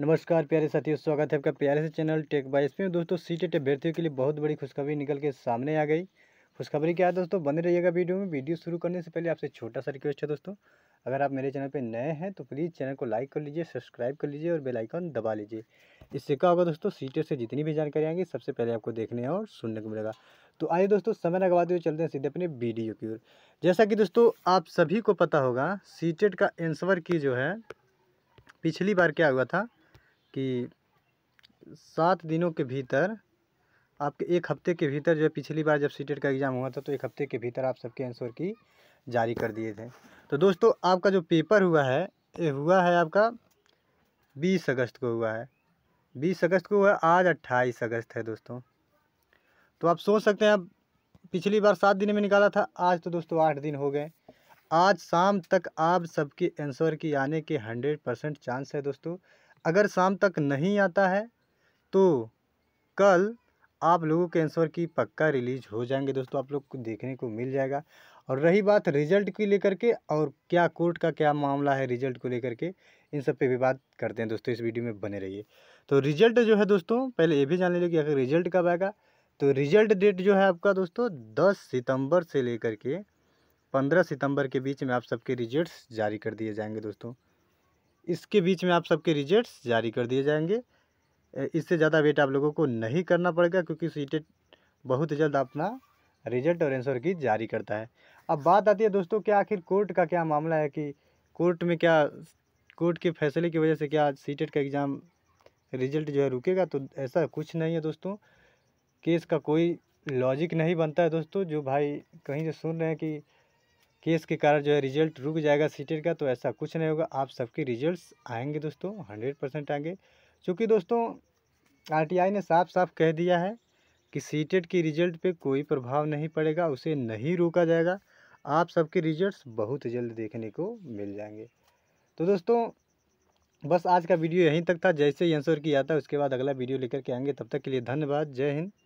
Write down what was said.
नमस्कार प्यारे साथियों स्वागत है आपका प्यारे से चैनल टेक बाइस में दोस्तों सी टेट अभ्यर्थियों के लिए बहुत बड़ी खुशखबरी निकल के सामने आ गई खुशखबरी क्या है दोस्तों बने रहिएगा वीडियो में वीडियो शुरू करने से पहले आपसे छोटा सा रिक्वेस्ट है दोस्तों अगर आप मेरे चैनल पर नए हैं तो प्लीज़ चैनल को लाइक कर लीजिए सब्सक्राइब कर लीजिए और बेलाइकॉन दबा लीजिए इससे क्या होगा दोस्तों सी से जितनी भी जानकारी आएंगी सबसे पहले आपको देखने और सुनने को मिलेगा तो आइए दोस्तों समय लगवा दिए चलते हैं सीधे अपने वीडियो की ओर जैसा कि दोस्तों आप सभी को पता होगा सी का एंसवर की जो है पिछली बार क्या हुआ था कि सात दिनों के भीतर आपके एक हफ्ते के भीतर जो पिछली बार जब सीटेट e का एग्ज़ाम हुआ था तो एक हफ्ते के भीतर आप सबके आंसर की जारी कर दिए थे तो दोस्तों आपका जो पेपर हुआ है ये हुआ है आपका बीस अगस्त को हुआ है बीस अगस्त को हुआ आज अट्ठाईस अगस्त है दोस्तों तो आप सोच सकते हैं आप पिछली बार सात दिन में निकाला था आज तो दोस्तों आठ दिन हो गए आज शाम तक आप सबके आंसर की आने के हंड्रेड परसेंट चांस है दोस्तों अगर शाम तक नहीं आता है तो कल आप लोगों के आंसर की पक्का रिलीज हो जाएंगे दोस्तों आप लोग को देखने को मिल जाएगा और रही बात रिजल्ट की लेकर के और क्या कोर्ट का क्या मामला है रिजल्ट को लेकर के इन सब पे भी बात करते हैं दोस्तों इस वीडियो में बने रहिए तो रिजल्ट जो है दोस्तों पहले ये भी जान लीजिए कि अगर रिजल्ट कब आएगा तो रिजल्ट डेट जो है आपका दोस्तों दस सितम्बर से लेकर के पंद्रह सितम्बर के बीच में आप सबके रिजल्ट जारी कर दिए जाएंगे दोस्तों इसके बीच में आप सबके रिजल्ट्स जारी कर दिए जाएंगे इससे ज़्यादा वेट आप लोगों को नहीं करना पड़ेगा क्योंकि सीटेट बहुत जल्द अपना रिजल्ट और आंसर की जारी करता है अब बात आती है दोस्तों क्या आखिर कोर्ट का क्या मामला है कि कोर्ट में क्या कोर्ट के फैसले की वजह से क्या टेट का एग्ज़ाम रिजल्ट जो है रुकेगा तो ऐसा कुछ नहीं है दोस्तों केस का कोई लॉजिक नहीं बनता है दोस्तों जो भाई कहीं से सुन रहे हैं कि केस के कारण जो है रिजल्ट रुक जाएगा सीटेट का तो ऐसा कुछ नहीं होगा आप सबके रिजल्ट्स आएंगे दोस्तों हंड्रेड परसेंट आएंगे चूँकि दोस्तों आरटीआई ने साफ साफ कह दिया है कि सीटेट की रिजल्ट पे कोई प्रभाव नहीं पड़ेगा उसे नहीं रोका जाएगा आप सबके रिजल्ट्स बहुत जल्द देखने को मिल जाएंगे तो दोस्तों बस आज का वीडियो यहीं तक था जैसे ही आंसर किया था उसके बाद अगला वीडियो लेकर के आएंगे तब तक के लिए धन्यवाद जय हिंद